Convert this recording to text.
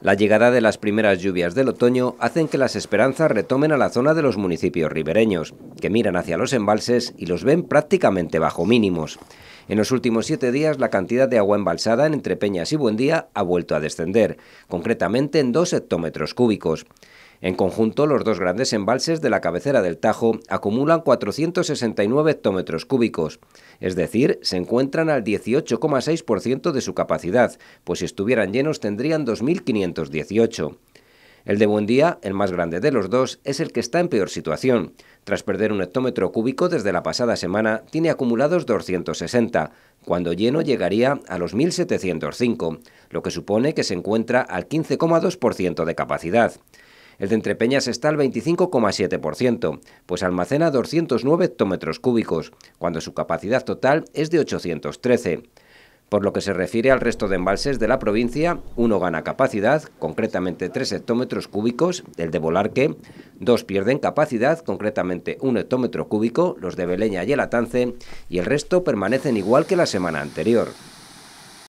La llegada de las primeras lluvias del otoño hacen que las esperanzas retomen a la zona de los municipios ribereños, que miran hacia los embalses y los ven prácticamente bajo mínimos. En los últimos siete días, la cantidad de agua embalsada entre Peñas y Buendía ha vuelto a descender, concretamente en dos hectómetros cúbicos. En conjunto, los dos grandes embalses de la cabecera del Tajo acumulan 469 hectómetros cúbicos, es decir, se encuentran al 18,6% de su capacidad, pues si estuvieran llenos tendrían 2.518. El de Buendía, el más grande de los dos, es el que está en peor situación. Tras perder un hectómetro cúbico desde la pasada semana, tiene acumulados 260, cuando lleno llegaría a los 1.705, lo que supone que se encuentra al 15,2% de capacidad. El de Entrepeñas está al 25,7%, pues almacena 209 hectómetros cúbicos, cuando su capacidad total es de 813. Por lo que se refiere al resto de embalses de la provincia, uno gana capacidad, concretamente 3 hectómetros cúbicos, el de Volarque, dos pierden capacidad, concretamente 1 hectómetro cúbico, los de Beleña y el Atance, y el resto permanecen igual que la semana anterior.